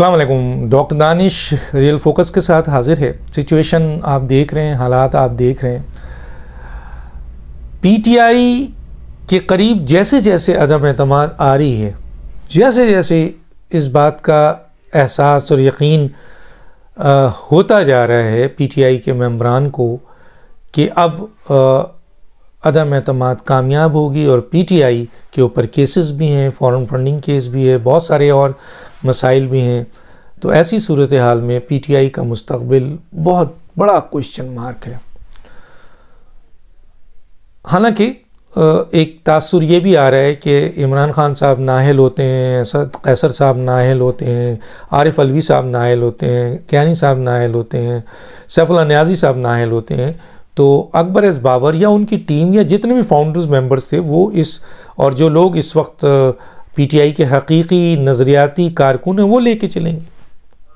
अल्लाम doctor Danish real focus के साथ हाजिर है सिचुएशन आप देख रहे हैं हालात आप देख रहे हैं पीटीआई के करीब जैसे जैसे अदम अहतम आ रही है जैसे जैसे इस बात का एहसास और यकीन आ, होता जा रहा है पीटीआई के मेम्बरान को कि अब अदम अहतम कामयाब होगी और पीटीआई के ऊपर केसेस भी हैं फॉरेन फंडिंग केस भी है बहुत सारे और मसाइल भी हैं तो ऐसी सूरत हाल में पी टी आई का मुस्तबिल बहुत बड़ा क्वेश्चन मार्क है हालांकि एक तासर ये भी आ रहा है कि इमरान खान साहब नाहल होते हैं सद कैसर साहब नाहल होते हैं आरिफ अलवी साहब नाहल होते हैं कैनी साहब नाहल होते हैं सैफुल्ला न्याजी साहब नाहल होते हैं तो अकबर एस बाबर या उनकी टीम या जितने भी फाउंडर्स मेंबर्स थे वो इस और जो लोग इस वक्त पी टी आई के हकीकी नज़रियाती कारकुन हैं वो ले कर चलेंगे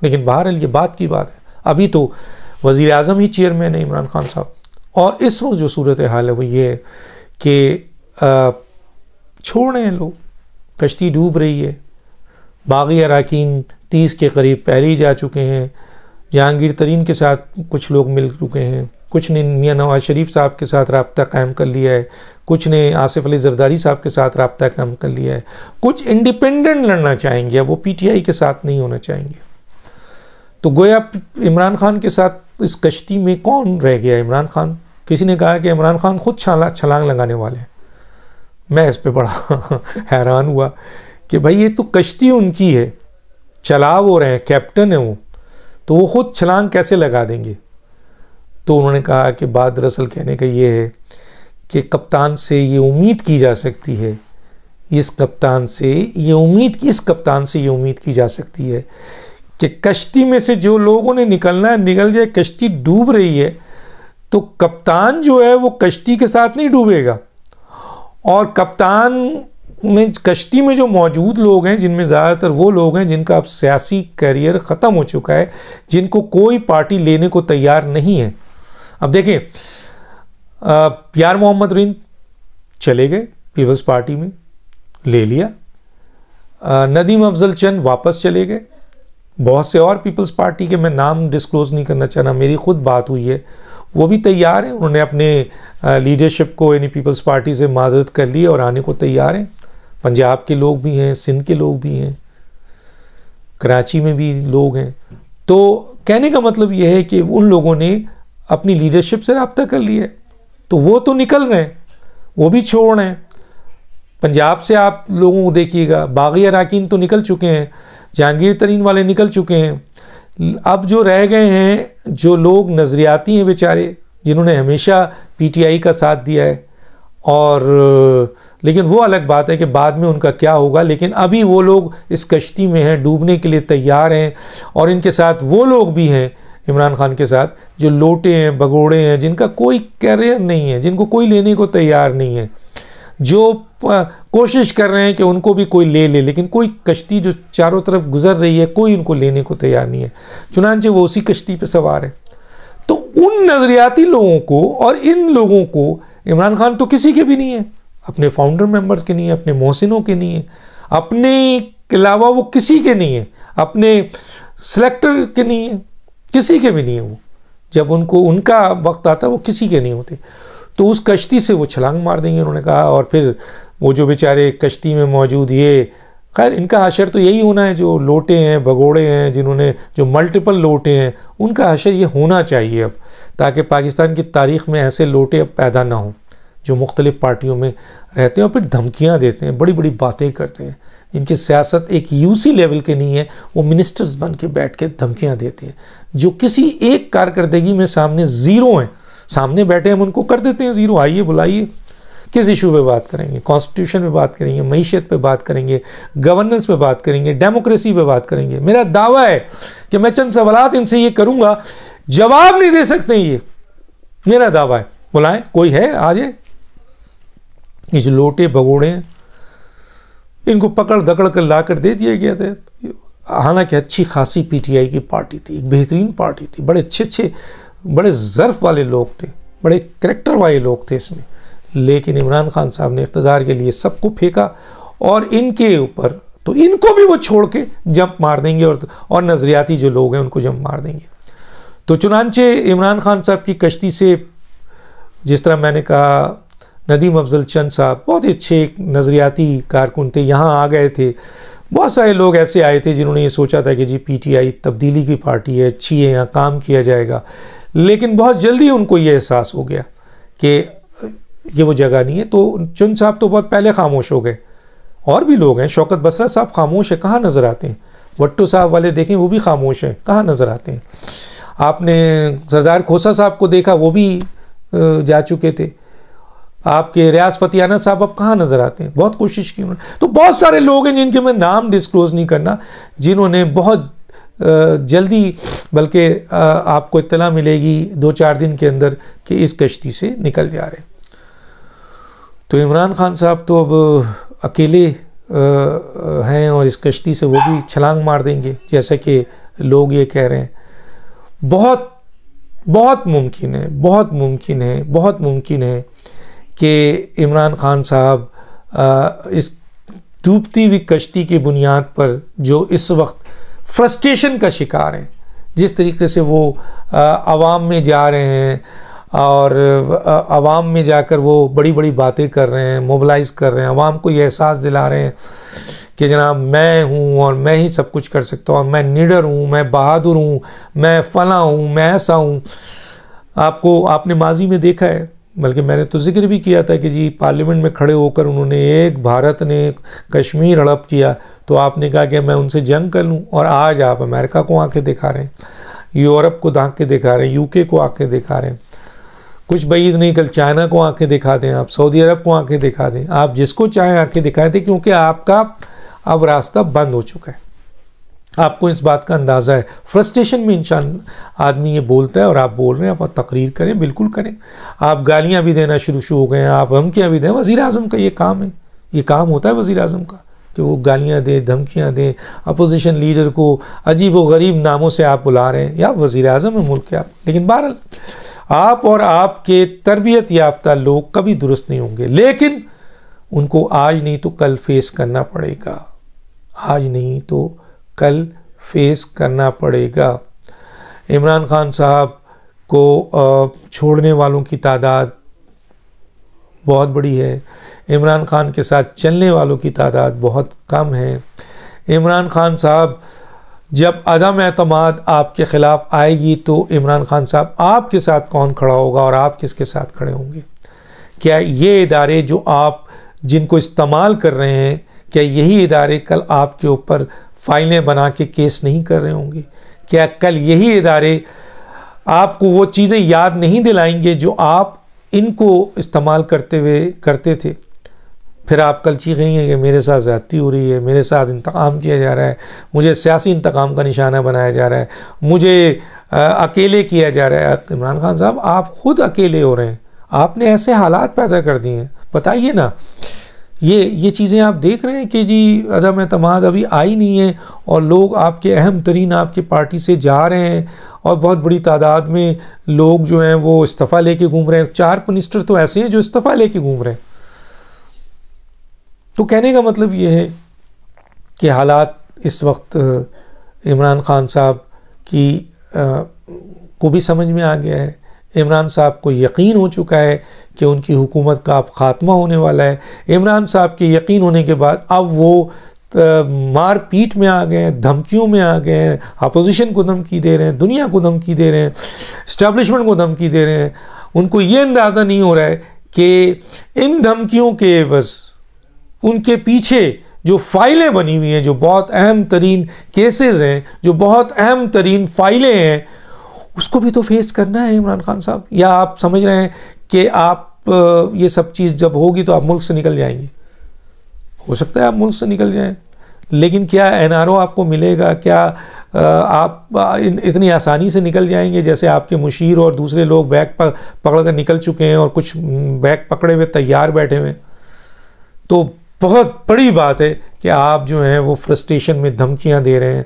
लेकिन बहरहाल ये बात की बात है अभी तो वज़ी अजम ही चेयरमैन है इमरान खान साहब और इस वक्त जो सूरत हाल है वो ये है कि छोड़ रहे हैं लोग कश्ती डूब रही है बागी अरकान तीस के करीब पहले ही जा चुके हैं जहांगीर तरीन के साथ कुछ लोग मिल चुके हैं कुछ ने मियाँ नवाज शरीफ साहब के साथ रबता कायम कर लिया है कुछ ने आसिफ अली जरदारी साहब के साथ रबता कायम कर लिया है कुछ इंडिपेंडेंट लड़ना चाहेंगे वो पीटीआई के साथ नहीं होना चाहेंगे तो गोया इमरान खान के साथ इस कश्ती में कौन रह गया इमरान खान किसी ने कहा कि इमरान खान खुद छाला छलांग लगाने वाले हैं मैं इस पर बड़ा हैरान हुआ कि भाई ये तो कश्ती उनकी है चला वो रहे हैं कैप्टन है वो तो वो खुद छलांग कैसे लगा देंगे तो उन्होंने कहा कि बात दरअसल कहने का ये है कि कप्तान से ये उम्मीद की जा सकती है इस कप्तान से ये उम्मीद की इस कप्तान से ये उम्मीद की जा सकती है कि कश्ती में से जो लोगों ने निकलना है निकल जाए कश्ती डूब रही है तो कप्तान जो है वो कश्ती के साथ नहीं डूबेगा और कप्तान में कश्ती में जो मौजूद लोग हैं जिनमें ज़्यादातर वो लोग हैं जिनका अब सियासी करियर ख़त्म हो चुका है जिनको कोई पार्टी लेने को तैयार नहीं है अब देखें प्यार मोहम्मद रिंद चले गए पीपल्स पार्टी में ले लिया नदीम अफजल चंद वापस चले गए बहुत से और पीपल्स पार्टी के मैं नाम डिस्क्लोज़ नहीं करना चाह रहा मेरी खुद बात हुई है वो भी तैयार हैं उन्होंने अपने लीडरशिप को यानी पीपल्स पार्टी से माजरत कर ली और आने को तैयार हैं पंजाब के लोग भी हैं सिंध के लोग भी हैं कराची में भी लोग हैं तो कहने का मतलब यह है कि उन लोगों ने अपनी लीडरशिप से रबता कर लिया तो वो तो निकल रहे हैं वो भी छोड़ रहे हैं पंजाब से आप लोगों को देखिएगा बागी अरकान तो निकल चुके हैं जहांगीर तरीन वाले निकल चुके हैं अब जो रह गए हैं जो लोग नज़रियाती हैं बेचारे जिन्होंने हमेशा पीटीआई का साथ दिया है और लेकिन वो अलग बात है कि बाद में उनका क्या होगा लेकिन अभी वो लोग इस कश्ती में हैं डूबने के लिए तैयार हैं और इनके साथ वो लोग भी हैं इमरान खान के साथ जो लोटे हैं भगोड़े हैं जिनका कोई करियर नहीं है जिनको कोई लेने को तैयार नहीं है जो कोशिश कर रहे हैं कि उनको भी कोई ले ले लेकिन कोई कश्ती जो चारों तरफ गुजर रही है कोई उनको लेने को तैयार नहीं है चुनानचे वो उसी कश्ती पर सवार है तो उन नज़रियाती लोगों को और इन लोगों को इमरान खान तो किसी के भी नहीं है अपने फाउंडर मेंबर्स के नहीं है अपने मोहसिनों के नहीं है अपने के अलावा वो किसी के नहीं है अपने सेलेक्टर के नहीं है किसी के भी नहीं है वो जब उनको उनका वक्त आता वो किसी के नहीं होते तो उस कश्ती से वो छलांग मार देंगे उन्होंने कहा और फिर वो जो बेचारे कश्ती में मौजूद ये खैर इनका हशर तो यही होना है जो लोटे हैं भगोड़े हैं जिन्होंने जो मल्टीपल लोटे हैं उनका हशर ये होना चाहिए अब ताकि पाकिस्तान की तारीख में ऐसे लोटे अब पैदा ना हों जो मुख्तलिफ़ पार्टियों में रहते हैं और फिर धमकियाँ देते हैं बड़ी बड़ी बातें करते हैं इनकी सियासत एक यूसी लेवल के नहीं है वो मिनिस्टर्स बन के बैठ के धमकियाँ देते हैं जो किसी एक कारकर्दगी में सामने ज़ीरो हैं सामने बैठे हम उनको कर देते हैं ज़ीरो आइए बुलाइए किस इशू पे बात करेंगे कॉन्स्टिट्यूशन पे बात करेंगे मीशत पे बात करेंगे गवर्नेंस पे बात करेंगे डेमोक्रेसी पे बात करेंगे मेरा दावा है कि मैं चंद सवाल इनसे ये करूंगा जवाब नहीं दे सकते ये मेरा दावा है बुलाएं कोई है आ जाए इस लोटे भगोड़े इनको पकड़ दकड़ कर ला कर दे दिया गया था हालांकि अच्छी खासी पीटीआई की पार्टी थी एक बेहतरीन पार्टी थी बड़े अच्छे अच्छे बड़े ज़र्फ वाले लोग थे बड़े करेक्टर वाले लोग थे इसमें लेकिन इमरान खान साहब ने इकतदार के लिए सबको फेंका और इनके ऊपर तो इनको भी वो छोड़ के जंप मार देंगे और और नज़रियाती जो लोग हैं उनको जंप मार देंगे तो चुनानचे इमरान खान साहब की कश्ती से जिस तरह मैंने कहा नदीम अफजल चंद साहब बहुत ही अच्छे एक नज़रियाती कारकुन थे यहाँ आ गए थे बहुत सारे लोग ऐसे आए थे जिन्होंने ये सोचा था कि जी पीटीआई तब्दीली की पार्टी है अच्छी है यहाँ काम किया जाएगा लेकिन बहुत जल्दी उनको ये एहसास हो गया कि ये वो जगह नहीं है तो चुन साहब तो बहुत पहले खामोश हो गए और भी लोग हैं शौकत बसरा साहब खामोश है कहाँ नज़र आते हैं वट्टू साहब वाले देखें वो भी खामोश हैं कहाँ नज़र आते हैं आपने सरदार खोसा साहब को देखा वो भी जा चुके थे आपके रियाज फतियाना साहब अब कहाँ नज़र आते हैं बहुत कोशिश की उन्होंने तो बहुत सारे लोग हैं जिनके मैं नाम डिस्क्लोज़ नहीं करना जिन्होंने बहुत जल्दी बल्कि आपको इतला मिलेगी दो चार दिन के अंदर कि इस कश्ती से निकल जा रहे हैं तो इमरान खान साहब तो अब अकेले हैं और इस कश्ती से वो भी छलांग मार देंगे जैसे कि लोग ये कह रहे हैं बहुत बहुत मुमकिन है बहुत मुमकिन है बहुत मुमकिन है कि इमरान खान साहब इस डूबती हुई कश्ती की बुनियाद पर जो इस वक्त फ्रस्ट्रेशन का शिकार हैं जिस तरीके से वो आवाम में जा रहे हैं और आवाम में जाकर वो बड़ी बड़ी बातें कर रहे हैं मोबलाइज़ कर रहे हैं आवाम को ये एहसास दिला रहे हैं कि जनाब मैं हूँ और मैं ही सब कुछ कर सकता हूँ मैं निडर हूँ मैं बहादुर हूँ मैं फला हूँ मैं ऐसा हूँ आपको आपने माजी में देखा है बल्कि मैंने तो जिक्र भी किया था कि जी पार्लियामेंट में खड़े होकर उन्होंने एक भारत ने कश्मीर हड़प किया तो आपने कहा कि मैं उनसे जंग कर लूँ और आज आप अमेरिका को आंखें दिखा रहे हैं यूरोप को के दिखा रहे हैं यूके को आंखें दिखा रहे हैं कुछ बईद नहीं कल चाइना को आंखें दिखा दें आप सऊदी अरब को आंखें दिखा दें आप जिसको चाहे आंखें दिखाए दें क्योंकि आपका अब रास्ता बंद हो चुका है आपको इस बात का अंदाज़ा है फ्रस्ट्रेशन में इंसान आदमी ये बोलता है और आप बोल रहे हैं आप तकरीर करें बिल्कुल करें आप गालियाँ भी देना शुरू शुरू हो गए हैं आप धमकियाँ भी दें वज़ी अजम का ये काम है ये काम होता है वज़ी अजम का कि वो गालियाँ दें धमकियाँ दें अपोजिशन लीडर को अजीब व गरीब नामों से आप बुला रहे हैं या वज़ी अजम है मुल्क के आप लेकिन बहरहाल आप और आपके तरबियत याफ्ता लोग कभी दुरुस्त नहीं होंगे लेकिन उनको आज नहीं तो कल फेस करना पड़ेगा आज नहीं तो कल फेस करना पड़ेगा इमरान खान साहब को छोड़ने वालों की तादाद बहुत बड़ी है इमरान खान के साथ चलने वालों की तादाद बहुत कम है इमरान खान साहब जब अदम अतमाद आपके ख़िलाफ़ आएगी तो इमरान खान साहब आपके साथ कौन खड़ा होगा और आप किसके साथ खड़े होंगे क्या ये इदारे जो आप जिनको इस्तेमाल कर रहे हैं क्या यही इदारे कल आपके ऊपर फाइलें बना के केस नहीं कर रहे होंगे क्या कल यही इदारे आपको वो चीज़ें याद नहीं दिलाएंगे जो आप इनको इस्तेमाल करते हुए करते थे फिर आप कल चीखेंगे कि मेरे साथ ज़्यादती हो रही है मेरे साथ इंतकाम किया जा रहा है मुझे सियासी इंतकाम का निशाना बनाया जा रहा है मुझे आ, अकेले किया जा रहा है इमरान खान साहब आप खुद अकेले हो रहे हैं आपने ऐसे हालात पैदा कर दिए हैं बताइए ना ये ये चीज़ें आप देख रहे हैं कि जी अदम अतमाद अभी आई नहीं है और लोग आपके अहम तरीन आपकी पार्टी से जा रहे हैं और बहुत बड़ी तादाद में लोग जो हैं वो इस्तीफ़ा लेके घूम रहे हैं चार मिनिस्टर तो ऐसे हैं जो इस्तीफ़ा लेके घूम रहे हैं तो कहने का मतलब ये है कि हालात इस वक्त इमरान खान साहब की आ, को भी समझ में आ गया है इमरान साहब को यकीन हो चुका है कि उनकी हुकूमत का अब ख़ात्मा होने वाला है इमरान साहब के यकीन होने के बाद अब वो मार पीट में आ गए हैं धमकियों में आ गए हैं अपोजिशन को धमकी दे रहे हैं दुनिया को धमकी दे रहे हैं इस्टबलिशमेंट को धमकी दे रहे हैं उनको ये अंदाज़ा नहीं हो रहा है कि इन धमकियों के बस उनके पीछे जो फाइलें बनी हुई हैं जो बहुत अहम तरीन केसेस हैं जो बहुत अहम तरीन फाइलें हैं उसको भी तो फेस करना है इमरान खान साहब या आप समझ रहे हैं कि आप ये सब चीज़ जब होगी तो आप मुल्क से निकल जाएंगे हो सकता है आप मुल्क से निकल जाएं लेकिन क्या एन आपको मिलेगा क्या आप इतनी आसानी से निकल जाएंगे जैसे आपके मुशीर और दूसरे लोग बैग पकड़ कर निकल चुके हैं और कुछ बैग पकड़े हुए तैयार बैठे हुए तो बहुत बड़ी बात है कि आप जो हैं वो फ्रस्ट्रेशन में धमकियां दे रहे हैं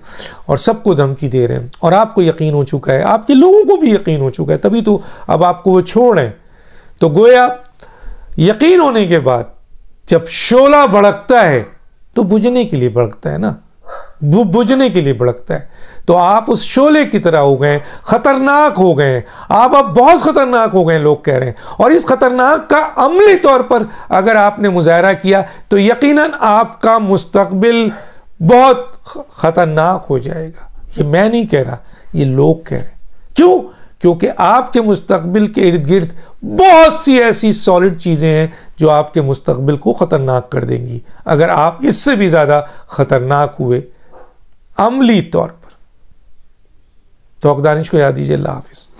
और सबको धमकी दे रहे हैं और आपको यकीन हो चुका है आपके लोगों को भी यकीन हो चुका है तभी तो अब आपको वो छोड़ रहे हैं तो गोया यकीन होने के बाद जब शोला भड़कता है तो बुझने के लिए भड़कता है ना बुझने के लिए भड़कता है तो आप उस शोले की तरह हो गए खतरनाक हो गए आप अब बहुत खतरनाक हो गए लोग कह रहे हैं और इस खतरनाक का अमली तौर पर अगर आपने मुजाहरा किया तो यकीनन आपका मुस्तबिल बहुत खतरनाक हो जाएगा ये मैं नहीं कह रहा ये लोग कह रहे हैं क्यों क्योंकि आपके मुस्तबिल के इर्द गिर्द बहुत सी ऐसी सॉलिड चीज़ें हैं जो आपके मुस्तबिल को ख़तरनाक कर देंगी अगर आप इससे भी ज़्यादा ख़तरनाक हुए अमली तौर पर तो अकदानिश को याद दीजिए अल्लाह हाफिज़